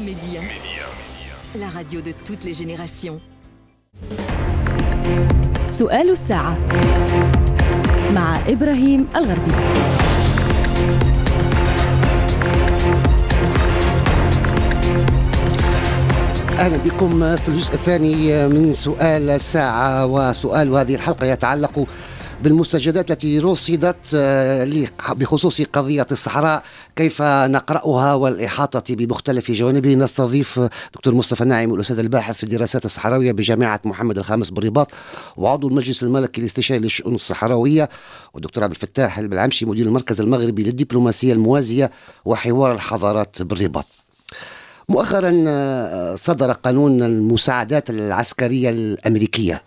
Média. La radio de toutes les générations. سؤال الساعة مع إبراهيم الغربي اهلا بكم في الجزء الثاني من سؤال الساعه وسؤال هذه الحلقه يتعلق بالمستجدات التي رصدت آه، بخصوص قضية الصحراء كيف نقرأها والإحاطة بمختلف جوانبه نستضيف دكتور مصطفى ناعم الأستاذ الباحث في الدراسات الصحراوية بجامعة محمد الخامس بالرباط وعضو المجلس الملكي الاستشاري للشؤون الصحراوية والدكتور عبد الفتاح البلعمشي مدير المركز المغربي للدبلوماسية الموازية وحوار الحضارات بالرباط مؤخرا آه، صدر قانون المساعدات العسكرية الأمريكية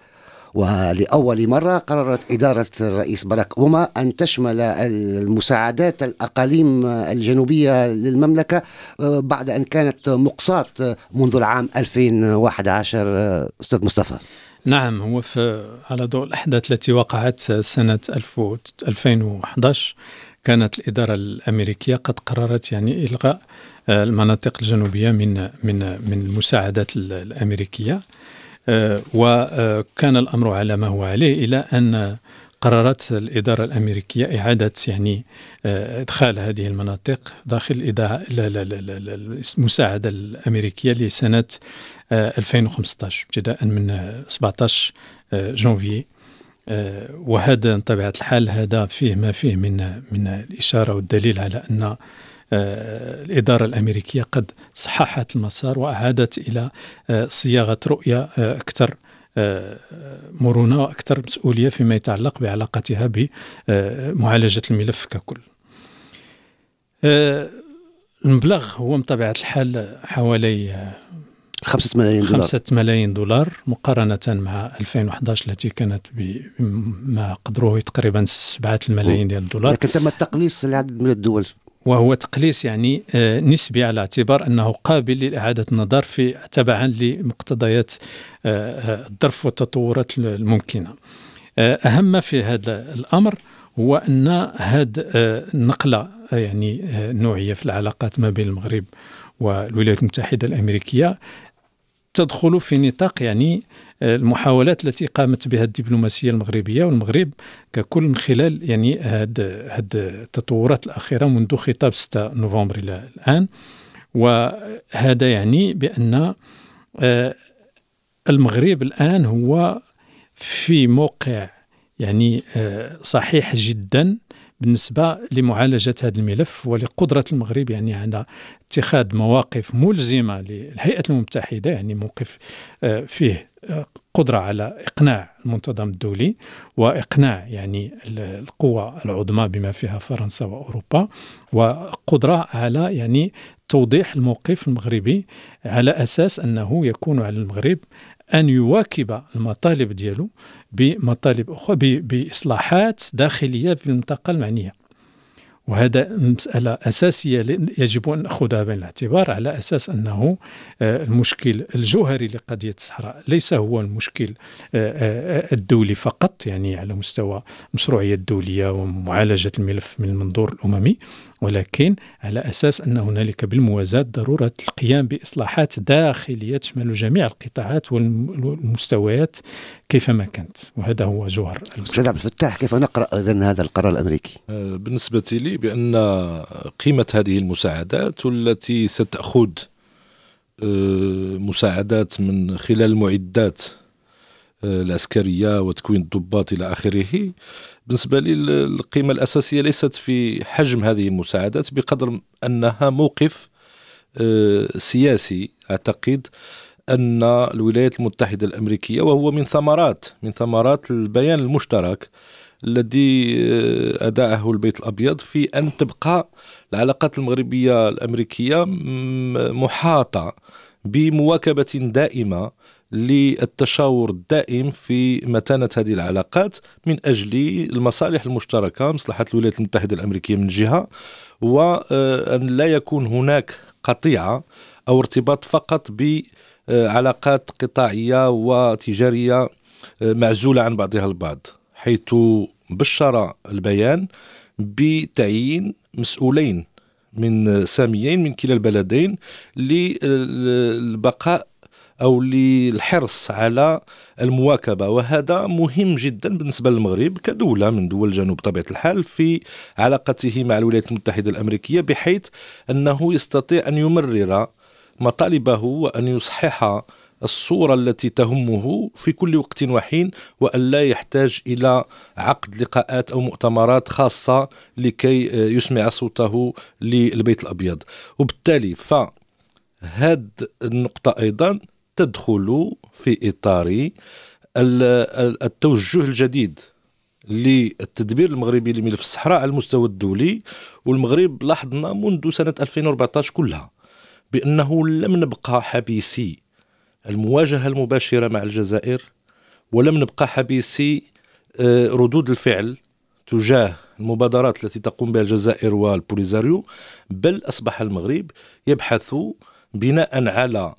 ولأول مرة قررت إدارة الرئيس باراك أوما أن تشمل المساعدات الأقاليم الجنوبية للمملكة آه، بعد أن كانت مقصاة آه، منذ العام 2011 آه، أستاذ مصطفى نعم هو في على ضوء الأحداث التي وقعت سنة 2011 كانت الإدارة الأمريكية قد قررت يعني إلغاء المناطق الجنوبية من من من المساعدات الأمريكية آه، وكان الأمر على ما هو عليه إلى أن قررت الإدارة الأمريكية إعادة يعني آه، إدخال هذه المناطق داخل الإدارة المساعدة الأمريكية لسنة 2015 آه، ابتداء من 17 جانفي وهذا بطبيعة الحال هذا فيه ما فيه من من الإشارة والدليل على أن آه، الإدارة الأمريكية قد صححت المسار وأعادت إلى آه، صياغة رؤية آه، أكثر مرونه واكثر مسؤوليه فيما يتعلق بعلاقتها بمعالجه الملف ككل. المبلغ هو بطبيعة الحال حوالي خمسة ملايين دولار ملايين دولار مقارنة مع 2011 التي كانت بما قدروه تقريبا سبعة الملايين ديال الدولار لكن تم التقليص لعدد من الدول وهو تقليص يعني آه، نسبي على اعتبار انه قابل لاعاده النظر في تبعا لمقتضيات آه، الظرف والتطورات الممكنه. آه، اهم ما في هذا الامر هو ان هذه النقله يعني نوعيه في العلاقات ما بين المغرب والولايات المتحده الامريكيه تدخل في نطاق يعني المحاولات التي قامت بها الدبلوماسيه المغربيه والمغرب ككل من خلال يعني هاد هاد التطورات الاخيره منذ خطاب 6 نوفمبر الى الان وهذا يعني بان آه، المغرب الان هو في موقع يعني آه، صحيح جدا بالنسبة لمعالجة هذا الملف ولقدرة المغرب يعني على اتخاذ مواقف ملزمة للهيئة المتحدة يعني موقف آه، فيه آه، قدرة على إقناع المنتظم الدولي وإقناع يعني القوى العظمى بما فيها فرنسا وأوروبا وقدرة على يعني توضيح الموقف المغربي على أساس أنه يكون على المغرب أن يواكب المطالب ديالو بمطالب أخرى بإصلاحات داخلية في المنطقة المعنية وهذا مسألة أساسية يجب أن نأخذها بعين الاعتبار على أساس أنه آه، المشكل الجوهري لقضية الصحراء ليس هو المشكل آه، آه، الدولي فقط يعني على مستوى المشروعية الدولية ومعالجة الملف من المنظور الأممي ولكن على أساس أن هنالك بالموازاة ضرورة القيام بإصلاحات داخلية تشمل جميع القطاعات والمستويات كيفما كانت وهذا هو جوهر أستاذ عبد الفتاح كيف نقرأ إذن هذا القرار الأمريكي؟ بالنسبة لي لي بأن قيمة هذه المساعدات والتي ستأخذ آه، مساعدات من خلال المعدات آه، العسكريه وتكوين الضباط الى اخره بالنسبه لي القيمه الاساسيه ليست في حجم هذه المساعدات بقدر انها موقف آه، سياسي اعتقد ان الولايات المتحده الامريكيه وهو من ثمرات من ثمرات البيان المشترك الذي آه، أداءه البيت الأبيض في أن تبقى العلاقات المغربية الأمريكية محاطة بمواكبة دائمة للتشاور الدائم في متانة هذه العلاقات من أجل المصالح المشتركة مصلحة الولايات المتحدة الأمريكية من جهة وأن آه، لا يكون هناك قطيعة أو ارتباط فقط بعلاقات قطاعية وتجارية آه، معزولة عن بعضها البعض حيث بشر البيان بتعيين مسؤولين من ساميين من كلا البلدين للبقاء او للحرص على المواكبه وهذا مهم جدا بالنسبه للمغرب كدوله من دول الجنوب بطبيعه الحال في علاقته مع الولايات المتحده الامريكيه بحيث انه يستطيع ان يمرر مطالبه وان يصحح الصورة التي تهمه في كل وقت وحين وأن لا يحتاج إلى عقد لقاءات أو مؤتمرات خاصة لكي آه، يسمع صوته للبيت الأبيض وبالتالي فهاد النقطة أيضا تدخل في إطار التوجه الجديد للتدبير المغربي لملف الصحراء على المستوى الدولي والمغرب لاحظنا منذ سنة 2014 كلها بأنه لم نبقى حبيسي المواجهة المباشرة مع الجزائر ولم نبقى حبيسي آه، ردود الفعل تجاه المبادرات التي تقوم بها الجزائر والبوليزاريو بل أصبح المغرب يبحث بناء على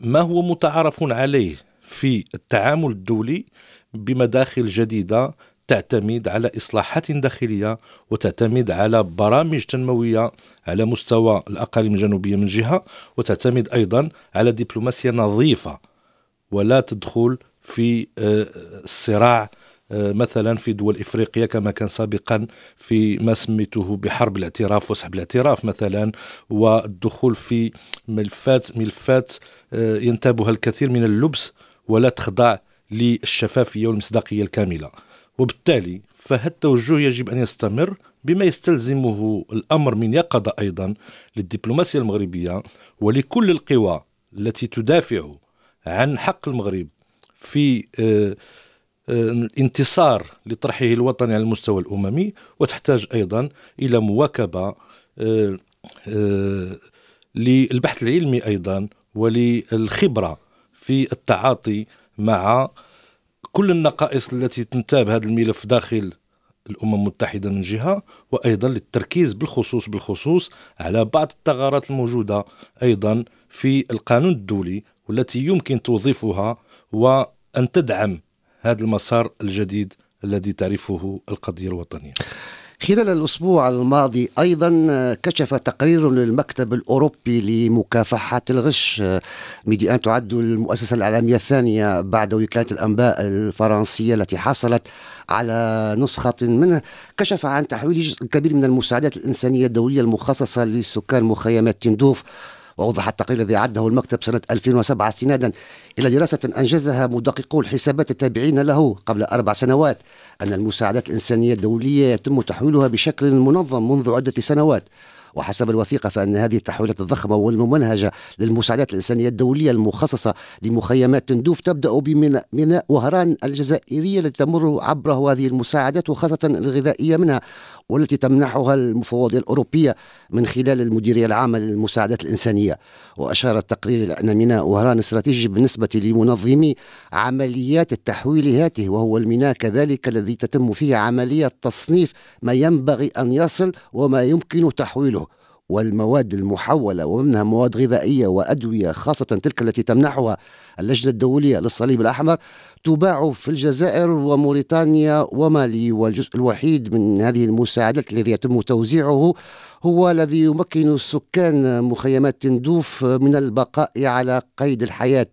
ما هو متعارف عليه في التعامل الدولي بمداخل جديدة تعتمد على إصلاحات داخلية وتعتمد على برامج تنموية على مستوى الأقاليم الجنوبية من جهة وتعتمد أيضا على دبلوماسية نظيفة ولا تدخل في الصراع آه، آه، مثلا في دول افريقيا كما كان سابقا في ما سميته بحرب الاعتراف وسحب الاعتراف مثلا والدخول في ملفات ملفات آه، ينتابها الكثير من اللبس ولا تخضع للشفافيه والمصداقيه الكامله وبالتالي فهذا التوجه يجب أن يستمر بما يستلزمه الأمر من يقظة أيضا للدبلوماسية المغربية ولكل القوى التي تدافع عن حق المغرب في آه، آه، الانتصار لطرحه الوطني على المستوى الأممي وتحتاج أيضا إلى مواكبة آه، للبحث العلمي أيضا وللخبرة في التعاطي مع كل النقائص التي تنتاب هذا الملف داخل الامم المتحده من جهه وايضا للتركيز بالخصوص بالخصوص على بعض الثغرات الموجوده ايضا في القانون الدولي والتي يمكن توظيفها وان تدعم هذا المسار الجديد الذي تعرفه القضيه الوطنيه خلال الأسبوع الماضي أيضا آه، كشف تقرير للمكتب الأوروبي لمكافحة الغش آه، ميديان تعد المؤسسة الإعلامية الثانية بعد وكالة الأنباء الفرنسية التي حصلت على نسخة منه كشف عن تحويل جزء كبير من المساعدات الإنسانية الدولية المخصصة لسكان مخيمات تندوف وأوضح التقرير الذي عده المكتب سنة 2007 استنادا إلى دراسة أنجزها مدققو الحسابات التابعين له قبل أربع سنوات أن المساعدات الإنسانية الدولية يتم تحويلها بشكل منظم منذ عدة سنوات وحسب الوثيقة فأن هذه التحويلات الضخمة والممنهجة للمساعدات الإنسانية الدولية المخصصة لمخيمات تندوف تبدأ بميناء وهران الجزائرية التي تمر عبره هذه المساعدات وخاصة الغذائية منها والتي تمنحها المفوضية الأوروبية من خلال المديرية العامة للمساعدات الإنسانية وأشار التقرير إلى أن ميناء وهران استراتيجي بالنسبة لمنظمي عمليات التحويل هاته وهو الميناء كذلك الذي تتم فيه عملية تصنيف ما ينبغي أن يصل وما يمكن تحويله والمواد المحولة ومنها مواد غذائية وأدوية خاصة تلك التي تمنحها اللجنة الدولية للصليب الأحمر تباع في الجزائر وموريتانيا ومالي والجزء الوحيد من هذه المساعدات الذي يتم توزيعه هو الذي يمكن سكان مخيمات تندوف من البقاء على قيد الحياة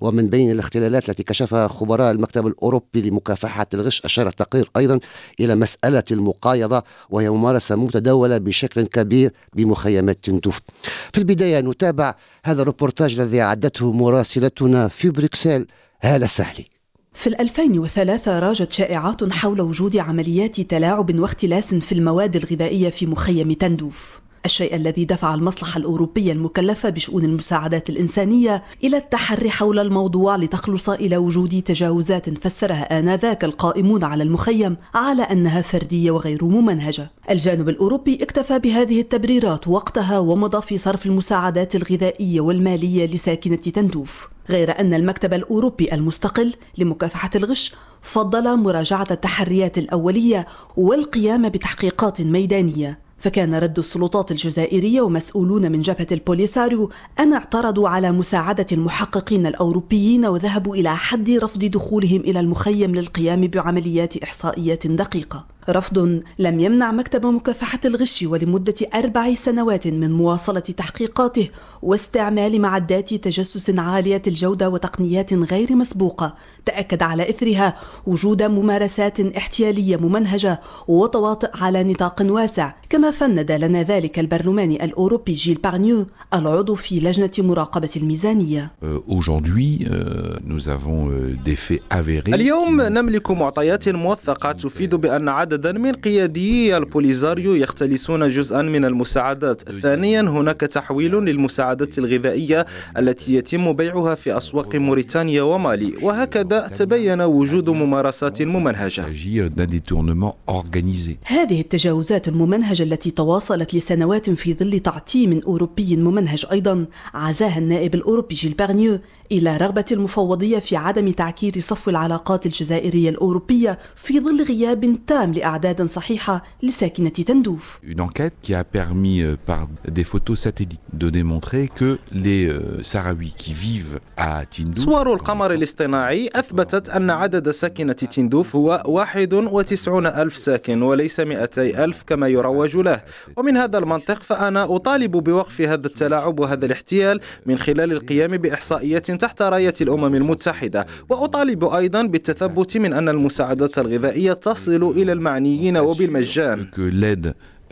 ومن بين الاختلالات التي كشفها خبراء المكتب الأوروبي لمكافحة الغش أشار التقرير أيضا إلى مسألة المقايضة وهي ممارسة متداولة بشكل كبير بمخيمات تندوف في البداية نتابع هذا الريبورتاج الذي أعدته مراسلتنا في بروكسل هالة سهلة في 2003 راجت شائعات حول وجود عمليات تلاعب واختلاس في المواد الغذائية في مخيم تندوف الشيء الذي دفع المصلحة الأوروبية المكلفة بشؤون المساعدات الإنسانية إلى التحري حول الموضوع لتخلص إلى وجود تجاوزات فسرها آنذاك القائمون على المخيم على أنها فردية وغير ممنهجة. الجانب الأوروبي اكتفى بهذه التبريرات وقتها ومضى في صرف المساعدات الغذائية والمالية لساكنة تندوف. غير أن المكتب الأوروبي المستقل لمكافحة الغش فضل مراجعة التحريات الأولية والقيام بتحقيقات ميدانية فكان رد السلطات الجزائرية ومسؤولون من جبهة البوليساريو أن اعترضوا على مساعدة المحققين الأوروبيين وذهبوا إلى حد رفض دخولهم إلى المخيم للقيام بعمليات إحصائيات دقيقة رفض لم يمنع مكتب مكافحة الغش ولمدة أربع سنوات من مواصلة تحقيقاته واستعمال معدات تجسس عالية الجودة وتقنيات غير مسبوقة تأكد على إثرها وجود ممارسات احتيالية ممنهجة وتواطئ على نطاق واسع كما فند لنا ذلك البرلماني الأوروبي جيل بارنيو العضو في لجنة مراقبة الميزانية euh, euh, euh, اليوم نملك معطيات موثقة تفيد بأن عددا من قياديي البوليزاريو يختلسون جزءا من المساعدات ثانيا هناك تحويل للمساعدات الغذائية التي يتم بيعها في أسواق موريتانيا ومالي وهكذا تبين وجود ممارسات ممنهجة هذه التجاوزات الممنهجة التي تواصلت لسنوات في ظل تعتيم أوروبي ممنهج أيضا عزاها النائب الأوروبي جيل بارنيو إلى رغبة المفوضية في عدم تعكير صفو العلاقات الجزائرية الأوروبية في ظل غياب تام لأعداد صحيحة لساكنة تندوف. Euh, euh, صور القمر الاصطناعي أثبتت أن عدد ساكنة تندوف هو 91 ألف ساكن وليس 200 ألف كما يروج له ومن هذا المنطق فأنا أطالب بوقف هذا التلاعب وهذا الاحتيال من خلال القيام بإحصائيات تحت راية الأمم المتحدة وأطالب أيضا بالتثبت من أن المساعدات الغذائية تصل إلى المعنيين وبالمجان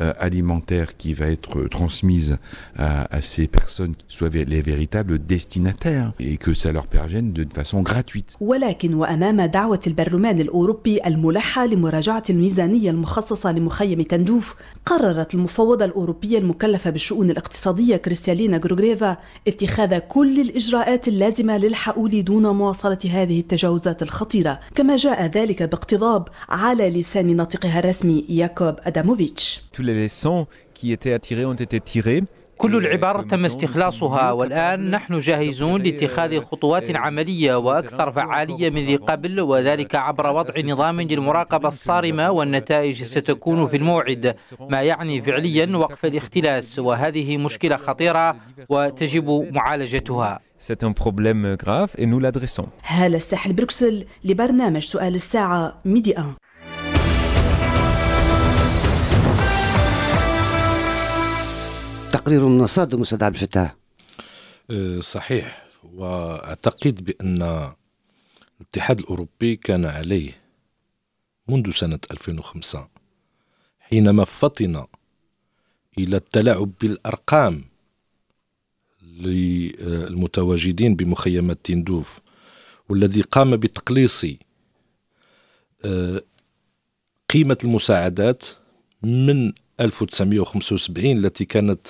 Euh, alimentaire qui va être euh, transmise à, à, ces personnes qui soient les véritables destinataires et que ça leur parvienne de façon gratuite. ولكن وأمام دعوة البرلمان الأوروبي الملحة لمراجعة الميزانية المخصصة لمخيم تندوف قررت المفوضة الأوروبية المكلفة بالشؤون الاقتصادية كريستيالينا غروغريفا اتخاذ كل الإجراءات اللازمة للحؤول دون مواصلة هذه التجاوزات الخطيرة كما جاء ذلك باقتضاب على لسان ناطقها الرسمي ياكوب أداموفيتش toutes les leçons qui étaient attirées ont été tirées كل العبر تم استخلاصها والآن نحن جاهزون لاتخاذ euh, خطوات عملية وأكثر فعالية من ذي قبل وذلك euh, عبر وضع نظام للمراقبة الصارمة والنتائج ستكون في الموعد ما يعني فعليا وقف الاختلاس وهذه مشكلة خطيرة وتجب معالجتها هذا السحل الساحل بروكسل لبرنامج سؤال الساعة ميدي 1 تقرير صادم استاذ عبد الفتاح أه، صحيح واعتقد بان الاتحاد الاوروبي كان عليه منذ سنه 2005 حينما فطن الى التلاعب بالارقام للمتواجدين بمخيمات تندوف والذي قام بتقليص أه، قيمه المساعدات من 1975 التي كانت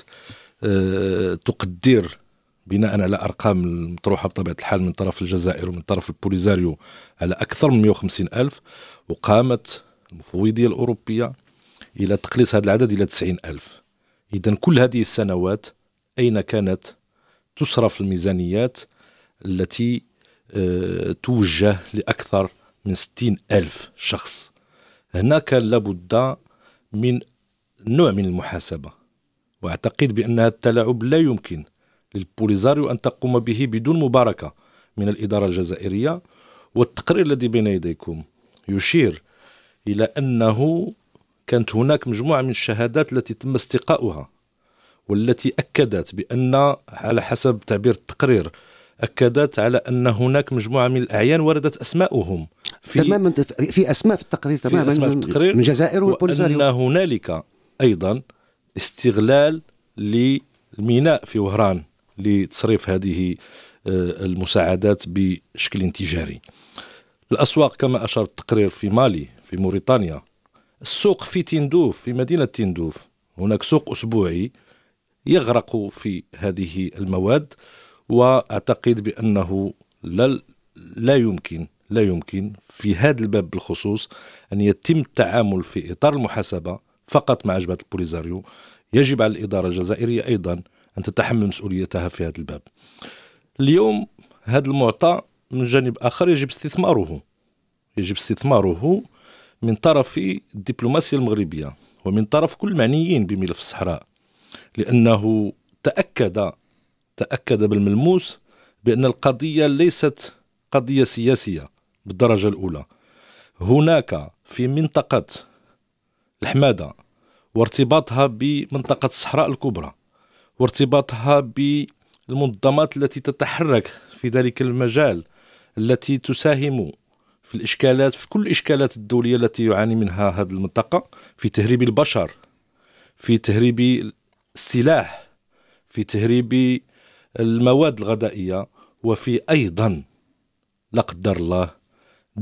آه، تقدر بناء على ارقام المطروحه بطبيعه الحال من طرف الجزائر ومن طرف البوليزاريو على اكثر من 150 الف وقامت المفوضيه الاوروبيه الى تقليص هذا العدد الى 90 الف اذا كل هذه السنوات اين كانت تصرف الميزانيات التي آه، توجه لاكثر من 60 الف شخص هنا كان لابد من نوع من المحاسبة وأعتقد بأن هذا التلاعب لا يمكن للبوليزاريو أن تقوم به بدون مباركة من الإدارة الجزائرية والتقرير الذي بين يديكم يشير إلى أنه كانت هناك مجموعة من الشهادات التي تم استقاؤها والتي أكدت بأن على حسب تعبير التقرير أكدت على أن هناك مجموعة من الأعيان وردت أسماؤهم في تماما في اسماء في التقرير تماما في أسماء في التقرير من الجزائر والبوليزاريو وان هنالك ايضا استغلال للميناء في وهران لتصريف هذه آه، المساعدات بشكل تجاري الاسواق كما اشار التقرير في مالي في موريتانيا السوق في تندوف في مدينه تندوف هناك سوق اسبوعي يغرق في هذه المواد واعتقد بانه لا يمكن لا يمكن في هذا الباب بالخصوص أن يتم التعامل في إطار المحاسبة فقط مع جبهة البوليزاريو يجب على الإدارة الجزائرية أيضا أن تتحمل مسؤوليتها في هذا الباب اليوم هذا المعطى من جانب آخر يجب استثماره يجب استثماره من طرف الدبلوماسية المغربية ومن طرف كل المعنيين بملف الصحراء لأنه تأكد تأكد بالملموس بأن القضية ليست قضية سياسية بالدرجة الأولى هناك في منطقة الحمادة وارتباطها بمنطقة الصحراء الكبرى وارتباطها بالمنظمات التي تتحرك في ذلك المجال التي تساهم في الإشكالات في كل الإشكالات الدولية التي يعاني منها هذه المنطقة في تهريب البشر في تهريب السلاح في تهريب المواد الغذائية وفي أيضا لا قدر الله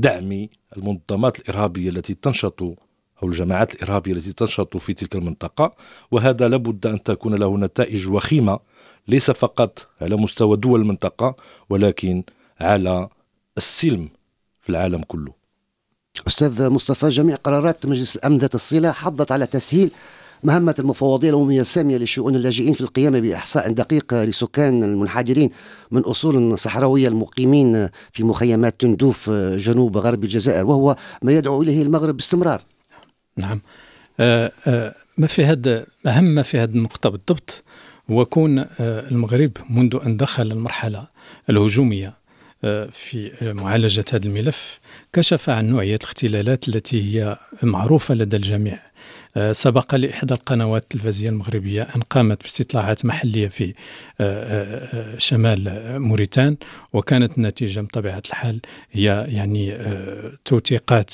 دعم المنظمات الارهابيه التي تنشط او الجماعات الارهابيه التي تنشط في تلك المنطقه وهذا لابد ان تكون له نتائج وخيمه ليس فقط على مستوى دول المنطقه ولكن على السلم في العالم كله. استاذ مصطفى جميع قرارات مجلس الامن ذات الصله حضت على تسهيل مهمة المفوضية الأممية السامية لشؤون اللاجئين في القيام بإحصاء دقيق لسكان المنحدرين من أصول صحراوية المقيمين في مخيمات تندوف جنوب غرب الجزائر وهو ما يدعو إليه المغرب باستمرار نعم آه آه ما في هذا أهم ما في هذه النقطة بالضبط هو كون آه، المغرب منذ أن دخل المرحلة الهجومية آه، في معالجة هذا الملف كشف عن نوعية الاختلالات التي هي معروفة لدى الجميع آه، سبق لإحدى القنوات التلفزية المغربية أن قامت باستطلاعات محلية في آه، آه، شمال موريتان وكانت النتيجة بطبيعة الحال هي يعني توثيقات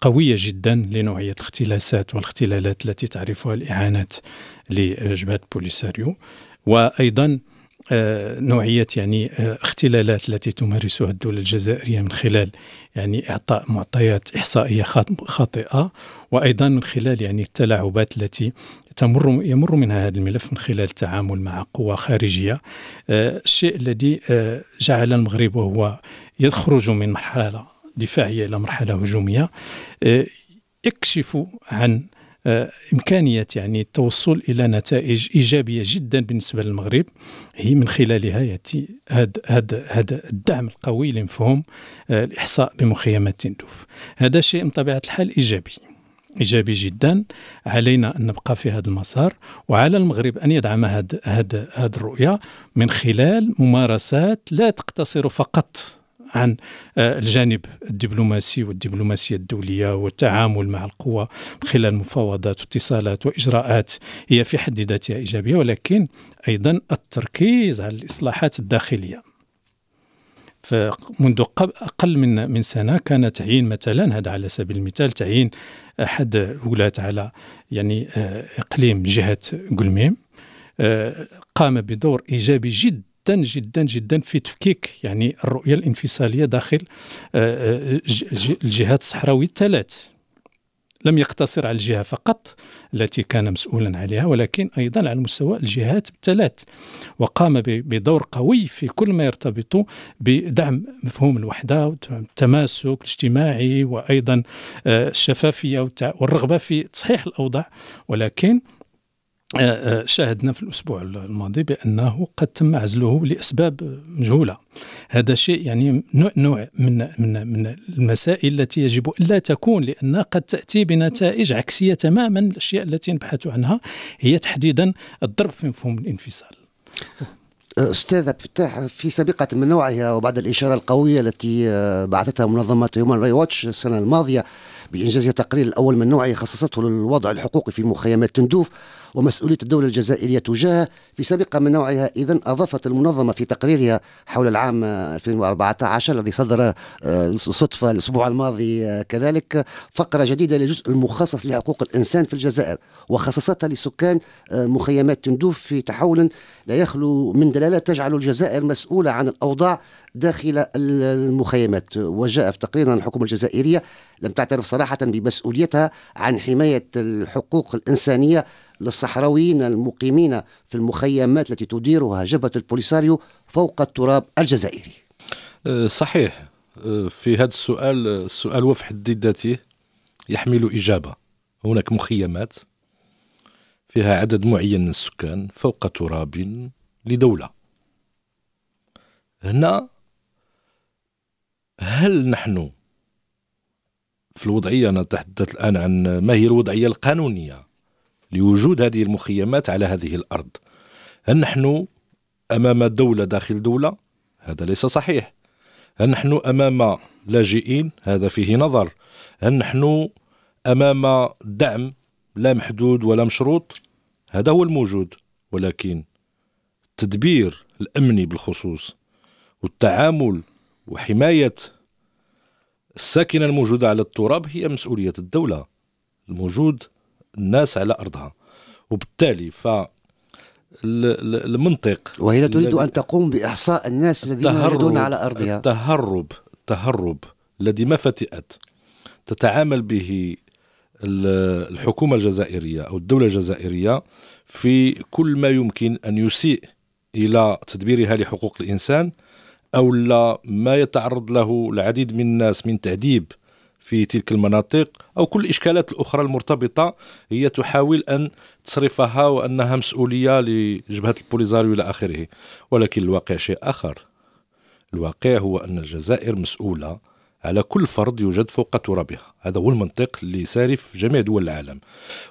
قوية جدا لنوعية الاختلاسات والاختلالات التي تعرفها الإعانات لجبهة بوليساريو وأيضا آه، نوعيه يعني آه، اختلالات التي تمارسها الدوله الجزائريه من خلال يعني اعطاء معطيات احصائيه خاطئه وايضا من خلال يعني التلاعبات التي تمر يمر منها هذا الملف من خلال التعامل مع قوى خارجيه آه، الشيء الذي جعل المغرب وهو يخرج من مرحله دفاعيه الى مرحله هجوميه يكشف عن آه، إمكانية يعني التوصل إلى نتائج إيجابية جدا بالنسبة للمغرب هي من خلالها يأتي هذا هذا هذا الدعم القوي لمفهوم آه، الإحصاء بمخيمات تندوف هذا شيء بطبيعة الحال إيجابي ايجابي جدا علينا ان نبقى في هذا المسار وعلى المغرب ان يدعم هذه الرؤيه من خلال ممارسات لا تقتصر فقط عن آه، الجانب الدبلوماسي والدبلوماسية الدولية والتعامل مع القوى من خلال مفاوضات واتصالات وإجراءات هي في حد ذاتها إيجابية ولكن أيضا التركيز على الإصلاحات الداخلية فمنذ أقل من من سنة كان تعيين مثلا هذا على سبيل المثال تعيين أحد الولاة على يعني آه، إقليم جهة قلميم آه، قام بدور إيجابي جدا جدا جدا جدا في تفكيك يعني الرؤيه الانفصاليه داخل آه، آه، الجهات الصحراوي الثلاث لم يقتصر على الجهه فقط التي كان مسؤولا عليها ولكن ايضا على مستوى الجهات الثلاث وقام بدور قوي في كل ما يرتبط بدعم مفهوم الوحده والتماسك الاجتماعي وايضا آه، الشفافيه والرغبه في تصحيح الاوضاع ولكن آه، آه، شاهدنا في الأسبوع الماضي بأنه قد تم عزله لأسباب مجهولة هذا شيء يعني نوع من من من المسائل التي يجب ألا تكون لأن قد تأتي بنتائج عكسية تماما الأشياء التي نبحث عنها هي تحديدا الضرب في مفهوم الانفصال استاذ عبد الفتاح في سابقه من نوعها وبعد الاشاره القويه التي آه، بعثتها منظمه هيومن راي واتش السنه الماضيه بانجاز تقرير الاول من نوعه خصصته للوضع الحقوقي في مخيمات تندوف ومسؤولية الدولة الجزائرية تجاهه في سابقة من نوعها إذا أضافت المنظمة في تقريرها حول العام 2014 الذي صدر آه، صدفة الأسبوع الماضي آه، كذلك فقرة جديدة للجزء المخصص لحقوق الإنسان في الجزائر وخصصتها لسكان آه، مخيمات تندوف في تحول لا يخلو من دلالة تجعل الجزائر مسؤولة عن الأوضاع داخل المخيمات وجاء في تقرير عن الحكومة الجزائرية لم تعترف صراحة بمسؤوليتها عن حماية الحقوق الإنسانية للصحراويين المقيمين في المخيمات التي تديرها جبهة البوليساريو فوق التراب الجزائري أه، صحيح أه، في هذا السؤال السؤال وفي حد ذاته يحمل إجابة هناك مخيمات فيها عدد معين من السكان فوق تراب لدولة هنا هل نحن في الوضعية أنا أتحدث الآن عن ما هي الوضعية القانونية لوجود هذه المخيمات على هذه الارض هل نحن امام دوله داخل دوله هذا ليس صحيح هل نحن امام لاجئين هذا فيه نظر هل نحن امام دعم لا محدود ولا مشروط هذا هو الموجود ولكن التدبير الامني بالخصوص والتعامل وحمايه الساكنه الموجوده على التراب هي مسؤوليه الدوله الموجود الناس على أرضها وبالتالي ف المنطق وهي لا تريد ان تقوم باحصاء الناس الذين يردون على ارضها التهرب التهرب الذي ما فتئت تتعامل به الحكومه الجزائريه او الدوله الجزائريه في كل ما يمكن ان يسيء الى تدبيرها لحقوق الانسان او لا ما يتعرض له العديد من الناس من تعذيب في تلك المناطق أو كل الإشكالات الأخرى المرتبطة هي تحاول أن تصرفها وأنها مسؤولية لجبهة البوليزاريو إلى آخره ولكن الواقع شيء آخر الواقع هو أن الجزائر مسؤولة على كل فرد يوجد فوق ترابها هذا هو المنطق اللي ساري في جميع دول العالم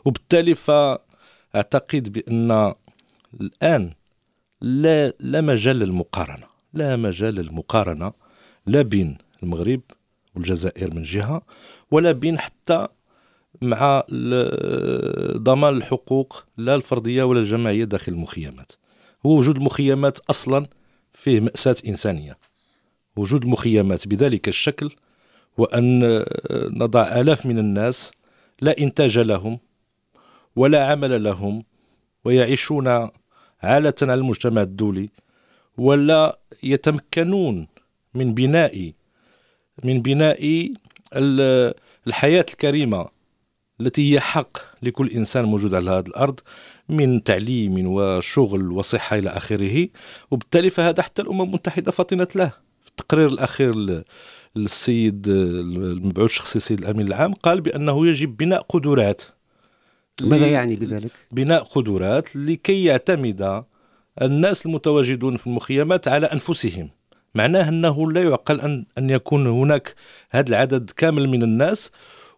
وبالتالي فأعتقد بأن الآن لا, لا مجال للمقارنة لا مجال للمقارنة لا بين المغرب والجزائر من جهه ولا بين حتى مع ضمان الحقوق لا الفرديه ولا الجماعيه داخل المخيمات هو وجود المخيمات اصلا فيه ماساه انسانيه وجود المخيمات بذلك الشكل وان نضع الاف من الناس لا انتاج لهم ولا عمل لهم ويعيشون عاله على المجتمع الدولي ولا يتمكنون من بناء من بناء الحياة الكريمة التي هي حق لكل إنسان موجود على هذه الأرض من تعليم وشغل وصحة إلى آخره وبالتالي فهذا حتى الأمم المتحدة فطنت له في التقرير الأخير للسيد المبعوث الشخصي السيد الأمين العام قال بأنه يجب بناء قدرات ماذا يعني بذلك؟ بناء قدرات لكي يعتمد الناس المتواجدون في المخيمات على أنفسهم معناه أنه لا يعقل أن, أن يكون هناك هذا العدد كامل من الناس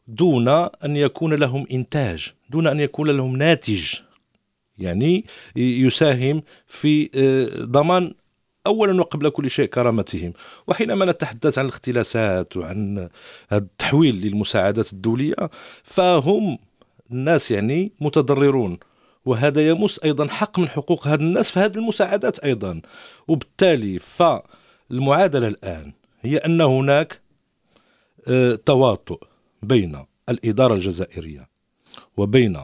دون أن يكون لهم إنتاج دون أن يكون لهم ناتج يعني يساهم في آه، ضمان اولا وقبل كل شيء كرامتهم وحينما نتحدث عن الاختلاسات وعن التحويل للمساعدات الدوليه فهم الناس يعني متضررون وهذا يمس ايضا حق من حقوق هذا الناس في هذه المساعدات ايضا وبالتالي ف المعادله الان هي ان هناك آه، تواطؤ بين الاداره الجزائريه وبين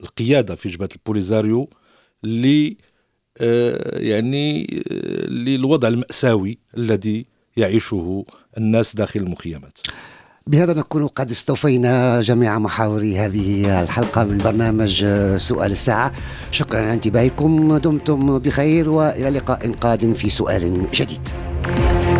القياده في جبهه البوليزاريو ل آه، يعني آه، للوضع الماساوي الذي يعيشه الناس داخل المخيمات بهذا نكون قد استوفينا جميع محاور هذه الحلقة من برنامج سؤال الساعة شكرا على انتباهكم دمتم بخير وإلى لقاء قادم في سؤال جديد